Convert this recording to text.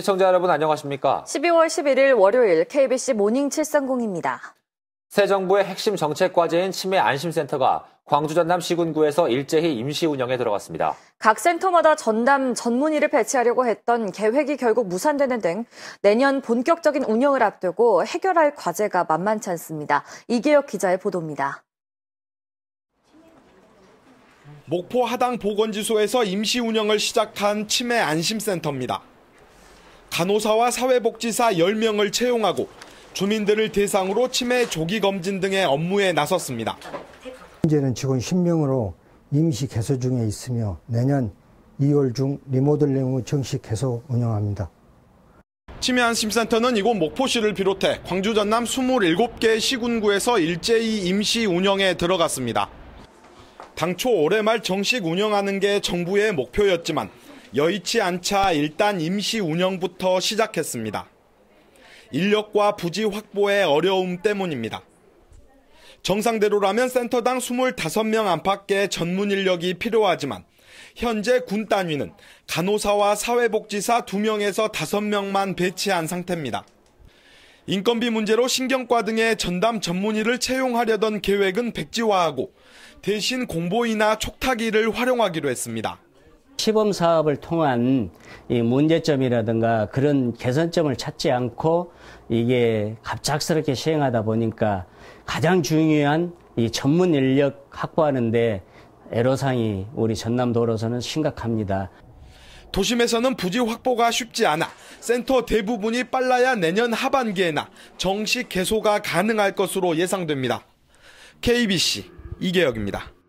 시청자 여러분 안녕하십니까? 12월 11일 월요일 KBC 모닝 730입니다. 새 정부의 핵심 정책 과제인 치매 안심센터가 광주 전남 시군구에서 일제히 임시 운영에 들어갔습니다. 각 센터마다 전담 전문의를 배치하려고 했던 계획이 결국 무산되는 등 내년 본격적인 운영을 앞두고 해결할 과제가 만만치 않습니다. 이계혁 기자의 보도입니다. 목포 하당 보건지소에서 임시 운영을 시작한 치매 안심센터입니다. 간호사와 사회복지사 10명을 채용하고 주민들을 대상으로 치매 조기 검진 등의 업무에 나섰습니다. 현재는 직원 10명으로 임시 개소 중에 있으며 내년 2월 중 리모델링 후 정식 개소 운영합니다. 치매안심센터는 이곳 목포시를 비롯해 광주 전남 27개 시군구에서 일제히 임시 운영에 들어갔습니다. 당초 올해 말 정식 운영하는 게 정부의 목표였지만 여의치 않자 일단 임시 운영부터 시작했습니다. 인력과 부지 확보의 어려움 때문입니다. 정상대로라면 센터당 25명 안팎의 전문 인력이 필요하지만 현재 군 단위는 간호사와 사회복지사 2명에서 5명만 배치한 상태입니다. 인건비 문제로 신경과 등의 전담 전문의를 채용하려던 계획은 백지화하고 대신 공보이나 촉탁일을 활용하기로 했습니다. 시범 사업을 통한 이 문제점이라든가 그런 개선점을 찾지 않고 이게 갑작스럽게 시행하다 보니까 가장 중요한 이 전문 인력 확보하는데 애로사항이 우리 전남도로서는 심각합니다. 도심에서는 부지 확보가 쉽지 않아 센터 대부분이 빨라야 내년 하반기에나 정식 개소가 가능할 것으로 예상됩니다. KBC 이계혁입니다.